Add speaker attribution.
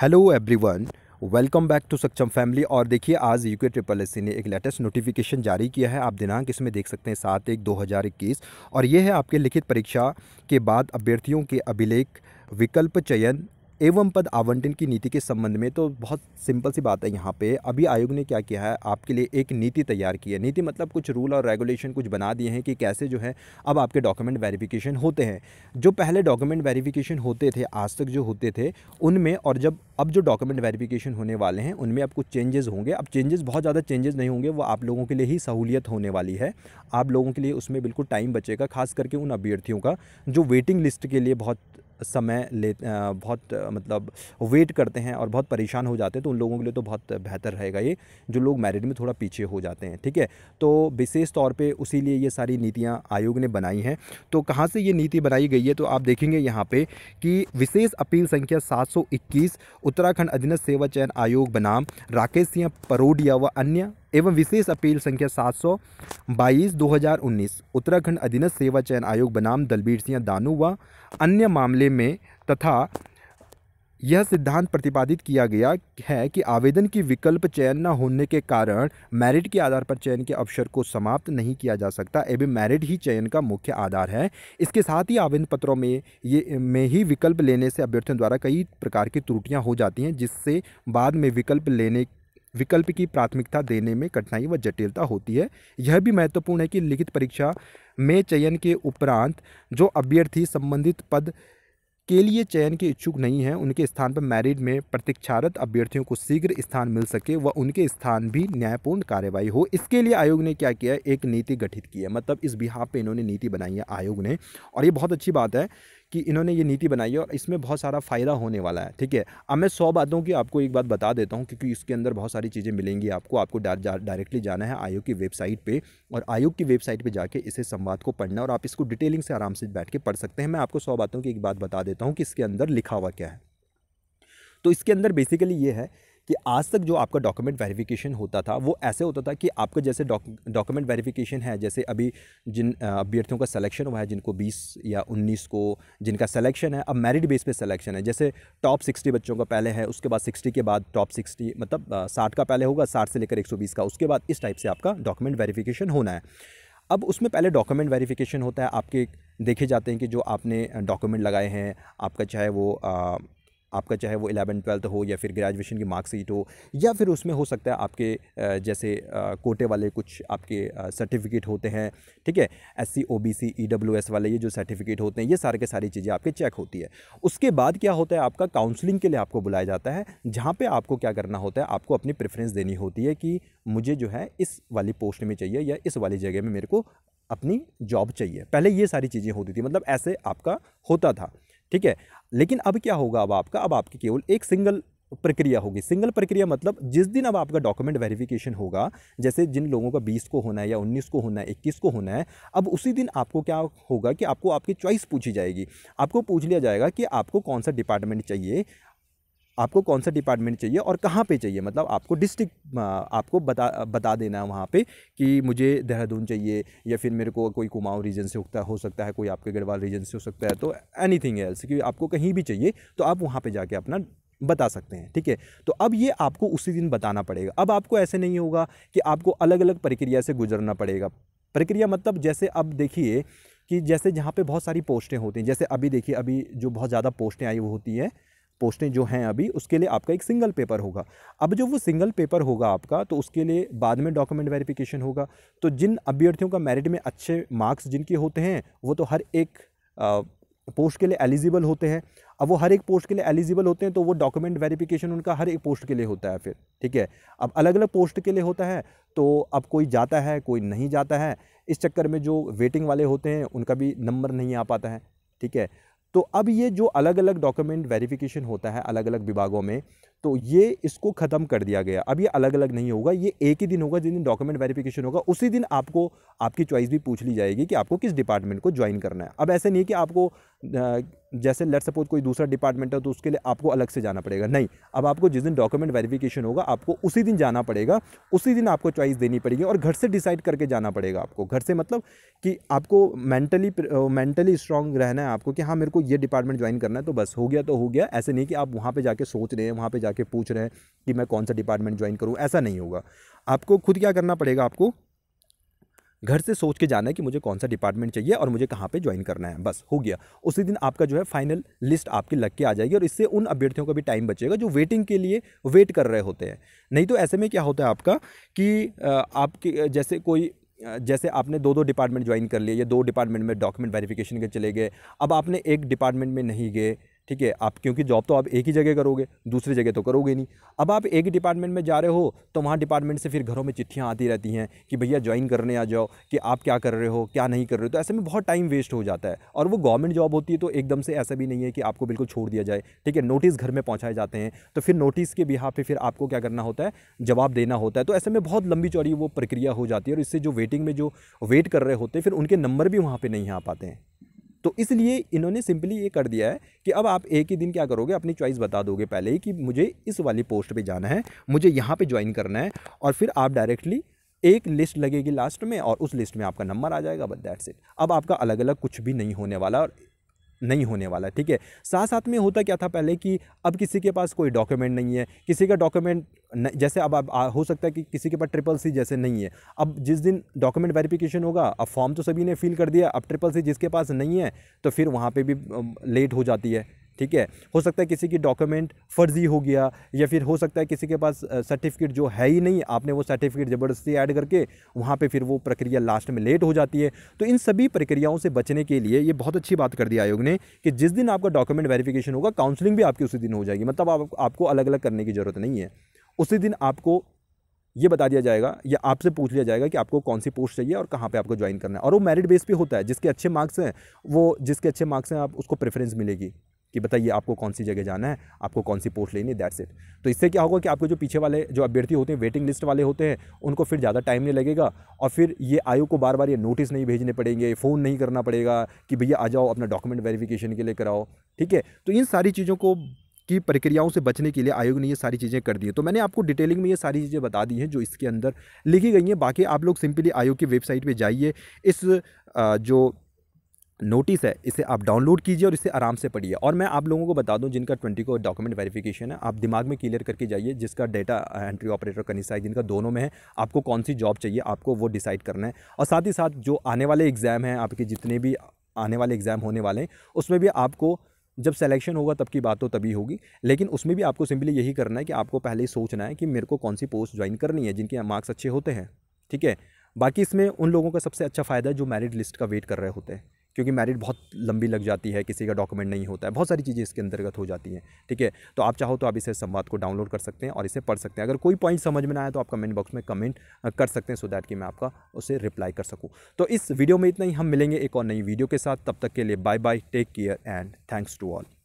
Speaker 1: hello everyone welcome back to Saksham family और देखिए आज यूके ट्रिपल एस ने एक लेटेस्ट नोटिफिकेशन जारी किया है आप दिनांक इसमें देख सकते हैं सात एक दो हज़ार इक्कीस और ये है आपके लिखित परीक्षा के बाद अभ्यर्थियों के अभिलेख विकल्प चयन एवं पद आवंटन की नीति के संबंध में तो बहुत सिंपल सी बात है यहाँ पे अभी आयोग ने क्या किया है आपके लिए एक नीति तैयार की है नीति मतलब कुछ रूल और रेगुलेशन कुछ बना दिए हैं कि कैसे जो है अब आपके डॉक्यूमेंट वेरिफिकेशन होते हैं जो पहले डॉक्यूमेंट वेरिफिकेशन होते थे आज तक जो होते थे उनमें और जब अब जो डॉक्यूमेंट वेरिफिकेशन होने वाले हैं उनमें अब कुछ चेंजेस होंगे अब चेंजेस बहुत ज़्यादा चेंजेस नहीं होंगे वो आप लोगों के लिए ही सहूलियत होने वाली है आप लोगों के लिए उसमें बिल्कुल टाइम बचेगा खास करके उन अभ्यर्थियों का जो वेटिंग लिस्ट के लिए बहुत समय ले बहुत मतलब वेट करते हैं और बहुत परेशान हो जाते हैं तो उन लोगों के लिए तो बहुत बेहतर रहेगा ये जो लोग मैरिड में थोड़ा पीछे हो जाते हैं ठीक है तो विशेष तौर पर उसी लिए ये सारी नीतियाँ आयोग ने बनाई हैं तो कहाँ से ये नीति बनाई गई है तो आप देखेंगे यहाँ पर कि विशेष अपील संख्या सात उत्तराखंड अधीनस्थ सेवा चयन आयोग बनाम राकेश सिंह परोडिया व अन्य एवं विशेष अपील संख्या सात सौ बाईस दो हज़ार उन्नीस उत्तराखंड अधीनस्थ सेवा चयन आयोग बनाम दलबीर सिंह दानू व अन्य मामले में तथा यह सिद्धांत प्रतिपादित किया गया है कि आवेदन की विकल्प चयन न होने के कारण मैरिट के आधार पर चयन के अवसर को समाप्त नहीं किया जा सकता एवं मैरिट ही चयन का मुख्य आधार है इसके साथ ही आवेदन पत्रों में ये में ही विकल्प लेने से अभ्यर्थियों द्वारा कई प्रकार की त्रुटियां हो जाती हैं जिससे बाद में विकल्प लेने विकल्प की प्राथमिकता देने में कठिनाई व जटिलता होती है यह भी महत्वपूर्ण है कि लिखित परीक्षा में चयन के उपरांत जो अभ्यर्थी संबंधित पद के लिए चयन के इच्छुक नहीं हैं उनके स्थान पर मैरिड में प्रतीक्षारत अभ्यर्थियों को शीघ्र स्थान मिल सके व उनके स्थान भी न्यायपूर्ण कार्यवाही हो इसके लिए आयोग ने क्या किया एक नीति गठित की है मतलब इस बिहार पे इन्होंने नीति बनाई है आयोग ने और ये बहुत अच्छी बात है कि इन्होंने ये नीति बनाई है और इसमें बहुत सारा फ़ायदा होने वाला है ठीक है अब मैं सौ बातों की आपको एक बात बता देता हूँ क्योंकि इसके अंदर बहुत सारी चीज़ें मिलेंगी आपको आपको डायरेक्टली जाना है आयोग की वेबसाइट पर और आयोग की वेबसाइट पर जाके इसे संवाद को पढ़ना और आप इसको डिटेलिंग से आराम से बैठ के पढ़ सकते हैं मैं आपको सौ बातों की एक बात बता देता हूँ कि इसके अंदर लिखा हुआ क्या है तो इसके अंदर बेसिकली ये है कि आज तक जो आपका डॉक्यूमेंट वेरिफिकेशन होता था वो ऐसे होता था कि आपका जैसे डॉक्यूमेंट वेरिफिकेशन है जैसे अभी जिन अभ्यर्थियों का सिलेक्शन हुआ है जिनको 20 या 19 को जिनका सिलेक्शन है अब मेरिट बेस पे सिलेक्शन है जैसे टॉप 60 बच्चों का पहले है उसके बाद 60 के बाद टॉप 60 मतलब साठ का पहले होगा साठ से लेकर 120 का उसके बाद इस टाइप से आपका डॉक्यूमेंट वेरीफिकेशन होना है अब उसमें पहले डॉक्यूमेंट वेरीफिकेशन होता है आपके देखे जाते हैं कि जो आपने डॉक्यूमेंट लगाए हैं आपका चाहे वो आपका चाहे वो एलेवन ट्वेल्थ हो या फिर ग्रेजुएशन की मार्कशीट हो या फिर उसमें हो सकता है आपके जैसे कोटे वाले कुछ आपके सर्टिफिकेट होते हैं ठीक है S C O B C E W S वाले ये जो सर्टिफिकेट होते हैं ये सारे के सारी चीज़ें आपके चेक होती है उसके बाद क्या होता है आपका काउंसलिंग के लिए आपको बुलाया जाता है जहाँ पर आपको क्या करना होता है आपको अपनी प्रेफरेंस देनी होती है कि मुझे जो है इस वाली पोस्ट में चाहिए या इस वाली जगह में मेरे को अपनी जॉब चाहिए पहले ये सारी चीज़ें होती थी मतलब ऐसे आपका होता था ठीक है लेकिन अब क्या होगा अब आपका अब आपकी केवल एक सिंगल प्रक्रिया होगी सिंगल प्रक्रिया मतलब जिस दिन अब आपका डॉक्यूमेंट वेरिफिकेशन होगा जैसे जिन लोगों का 20 को होना है या 19 को होना है 21 को होना है अब उसी दिन आपको क्या होगा कि आपको आपकी चॉइस पूछी जाएगी आपको पूछ लिया जाएगा कि आपको कौन सा डिपार्टमेंट चाहिए आपको कौन सा डिपार्टमेंट चाहिए और कहाँ पे चाहिए मतलब आपको डिस्ट्रिक्ट आपको बता बता देना है वहाँ पे कि मुझे देहरादून चाहिए या फिर मेरे को कोई कुमाऊँ रीजन से होता हो सकता है कोई आपके गढ़वाल रीजन से हो सकता है तो थिंग एल्स कि आपको कहीं भी चाहिए तो आप वहाँ पर जाके अपना बता सकते हैं ठीक है तो अब ये आपको उसी दिन बताना पड़ेगा अब आपको ऐसे नहीं होगा कि आपको अलग अलग प्रक्रिया से गुजरना पड़ेगा प्रक्रिया मतलब जैसे अब देखिए कि जैसे जहाँ पे बहुत सारी पोस्टें होती हैं जैसे अभी देखिए अभी जो बहुत ज़्यादा पोस्टें आई वो होती हैं पोस्टें जो हैं अभी उसके लिए आपका एक सिंगल पेपर होगा अब जो वो सिंगल पेपर होगा आपका तो उसके लिए बाद में डॉक्यूमेंट वेरिफिकेशन होगा तो जिन अभ्यर्थियों का मेरिट में अच्छे मार्क्स जिनके होते हैं वो तो हर एक पोस्ट के लिए एलिजिबल होते हैं अब वो हर एक पोस्ट के लिए एलिजिबल होते हैं तो वो डॉक्यूमेंट वेरिफिकेशन उनका हर एक पोस्ट के लिए होता है फिर ठीक है अब अलग अलग पोस्ट के लिए होता है तो अब कोई जाता है कोई नहीं जाता है इस चक्कर में जो वेटिंग वाले होते हैं उनका भी नंबर नहीं आ पाता है ठीक है तो अब ये जो अलग अलग डॉक्यूमेंट वेरिफिकेशन होता है अलग अलग विभागों में तो ये इसको ख़त्म कर दिया गया अब ये अलग अलग नहीं होगा ये एक ही दिन होगा जिस दिन डॉक्यूमेंट वेरिफिकेशन होगा उसी दिन आपको आपकी चॉइस भी पूछ ली जाएगी कि आपको किस डिपार्टमेंट को ज्वाइन करना है अब ऐसे नहीं कि आपको जैसे लेट सपोज कोई दूसरा डिपार्टमेंट है तो उसके लिए आपको अलग से जाना पड़ेगा नहीं अब आपको जिस दिन डॉक्यूमेंट वेरिफिकेशन होगा आपको उसी दिन जाना पड़ेगा उसी दिन आपको चॉइस देनी पड़ेगी और घर से डिसाइड करके जाना पड़ेगा आपको घर से मतलब कि आपको मेंटली मेंटली स्ट्रांग रहना है आपको कि हाँ मेरे को ये डिपार्टमेंट ज्वाइन करना है तो बस हो गया तो हो गया ऐसे नहीं कि आप वहाँ पर जाके सोच रहे हैं वहाँ पर जाके पूछ रहे हैं कि मैं कौन सा डिपार्टमेंट ज्वाइन करूँ ऐसा नहीं होगा आपको खुद क्या करना पड़ेगा आपको घर से सोच के जाना है कि मुझे कौन सा डिपार्टमेंट चाहिए और मुझे कहाँ पे ज्वाइन करना है बस हो गया उसी दिन आपका जो है फाइनल लिस्ट आपकी लग के आ जाएगी और इससे उन अभ्यर्थियों का भी टाइम बचेगा जो वेटिंग के लिए वेट कर रहे होते हैं नहीं तो ऐसे में क्या होता है आपका कि आपके जैसे कोई जैसे आपने दो दो डिपार्टमेंट ज्वाइन कर लिए या दो डिपार्टमेंट में डॉक्यूमेंट वेरिफिकेशन के चले गए अब आपने एक डिपार्टमेंट में नहीं गए ठीक है आप क्योंकि जॉब तो आप एक ही जगह करोगे दूसरी जगह तो करोगे नहीं अब आप एक ही डिपार्टमेंट में जा रहे हो तो वहाँ डिपार्टमेंट से फिर घरों में चिट्ठियाँ आती रहती हैं कि भैया ज्वाइन करने आ जाओ कि आप क्या कर रहे हो क्या नहीं कर रहे हो तो ऐसे में बहुत टाइम वेस्ट हो जाता है और वो गवर्नमेंट जॉब होती है तो एकदम से ऐसा भी नहीं है कि आपको बिल्कुल छोड़ दिया जाए ठीक है नोटिस घर में पहुँचाए जाते हैं तो फिर नोटिस के बिहा पे फिर आपको क्या करना होता है जवाब देना होता है तो ऐसे में बहुत लंबी चौड़ी वो प्रक्रिया हो जाती है और इससे जो वेटिंग में जो वेट कर रहे होते हैं फिर उनके नंबर भी वहाँ पर नहीं आ पाते हैं तो इसलिए इन्होंने सिंपली ये कर दिया है कि अब आप एक ही दिन क्या करोगे अपनी चॉइस बता दोगे पहले ही कि मुझे इस वाली पोस्ट पे जाना है मुझे यहाँ पे ज्वाइन करना है और फिर आप डायरेक्टली एक लिस्ट लगेगी लास्ट में और उस लिस्ट में आपका नंबर आ जाएगा बट दैट्स इट अब आपका अलग अलग कुछ भी नहीं होने वाला और नहीं होने वाला ठीक है साथ साथ में होता क्या था पहले कि अब किसी के पास कोई डॉक्यूमेंट नहीं है किसी का डॉक्यूमेंट जैसे अब अब हो सकता है कि किसी के पास ट्रिपल सी जैसे नहीं है अब जिस दिन डॉक्यूमेंट वेरिफिकेशन होगा अब फॉर्म तो सभी ने फिल कर दिया अब ट्रिपल सी जिसके पास नहीं है तो फिर वहाँ पर भी लेट हो जाती है ठीक है हो सकता है किसी की डॉक्यूमेंट फर्जी हो गया या फिर हो सकता है किसी के पास सर्टिफिकेट जो है ही नहीं आपने वो सर्टिफिकेट ज़बरदस्ती ऐड करके वहाँ पे फिर वो प्रक्रिया लास्ट में लेट हो जाती है तो इन सभी प्रक्रियाओं से बचने के लिए ये बहुत अच्छी बात कर दी आयोग ने कि जिस दिन आपका डॉक्यूमेंट वेरीफिकेशन होगा काउंसिलिंग भी आपकी उसी दिन हो जाएगी मतलब आप, आपको अलग अलग करने की ज़रूरत नहीं है उसी दिन आपको ये बता दिया जाएगा या आपसे पूछ लिया जाएगा कि आपको कौन सी पोस्ट चाहिए और कहाँ पे आपको ज्वाइन करना है और वो मेरिट बेस पे होता है जिसके अच्छे मार्क्स हैं वो जिसके अच्छे मार्क्स हैं आप उसको प्रेफरेंस मिलेगी कि बताइए आपको कौन सी जगह जाना है आपको कौन सी पोस्ट लेनी है दैट्स इट तो इससे क्या होगा कि आपके जो पीछे वाले जो अभ्यर्थी होते हैं वेटिंग लिस्ट वाले होते हैं उनको फिर ज़्यादा टाइम नहीं लगेगा और फिर ये आयोग को बार बार ये नोटिस नहीं भेजने पड़ेंगे फ़ोन नहीं करना पड़ेगा कि भैया आ जाओ अपना डॉक्यूमेंट वेरिफिकेशन के लिए कराओ ठीक है तो इन सारी चीज़ों को की प्रक्रियाओं से बचने के लिए आयोग ने ये सारी चीज़ें कर दी है तो मैंने आपको डिटेलिंग में ये सारी चीज़ें बता दी हैं जो इसके अंदर लिखी गई हैं बाकी आप लोग सिंपली आयोग की वेबसाइट पर जाइए इस जो नोटिस है इसे आप डाउनलोड कीजिए और इसे आराम से पढ़िए और मैं आप लोगों को बता दूं जिनका ट्वेंटी को डॉक्यूमेंट वेरिफिकेशन है आप दिमाग में क्लियर करके जाइए जिसका डेटा एंट्री ऑपरेटर कनिसा है जिनका दोनों में है आपको कौन सी जॉब चाहिए आपको वो डिसाइड करना है और साथ ही साथ जो आने वाले एग्ज़ाम हैं आपके जितने भी आने वाले एग्ज़ाम होने वाले हैं उसमें भी आपको जब सिलेक्शन होगा तब की बात तो तभी होगी लेकिन उसमें भी आपको सिंपली यही करना है कि आपको पहले ही सोचना है कि मेरे को कौन सी पोस्ट ज्वाइन करनी है जिनके मार्क्स अच्छे होते हैं ठीक है बाकी इसमें उन लोगों का सबसे अच्छा फ़ायदा है जो मेरिट लिस्ट का वेट कर रहे होते हैं क्योंकि मैरिड बहुत लंबी लग जाती है किसी का डॉक्यूमेंट नहीं होता है बहुत सारी चीज़ें इसके अंतर्गत हो जाती हैं ठीक है तो आप चाहो तो आप इसे संवाद को डाउनलोड कर सकते हैं और इसे पढ़ सकते हैं अगर कोई पॉइंट समझ में ना आए तो आप कमेंट बॉक्स में कमेंट कर सकते हैं सो दैट कि मैं आपका उसे रिप्लाई कर सकूँ तो इस वीडियो में इतना ही हम मिलेंगे एक और नई वीडियो के साथ तब तक के लिए bye bye take care and thanks to all